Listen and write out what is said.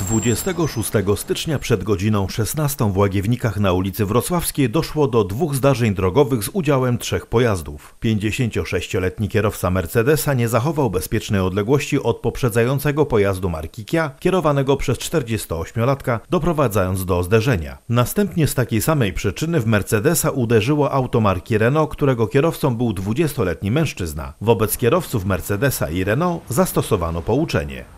26 stycznia przed godziną 16 w Łagiewnikach na ulicy Wrocławskiej doszło do dwóch zdarzeń drogowych z udziałem trzech pojazdów. 56-letni kierowca Mercedesa nie zachował bezpiecznej odległości od poprzedzającego pojazdu marki Kia, kierowanego przez 48-latka, doprowadzając do zderzenia. Następnie z takiej samej przyczyny w Mercedesa uderzyło auto marki Renault, którego kierowcą był 20-letni mężczyzna. Wobec kierowców Mercedesa i Renault zastosowano pouczenie.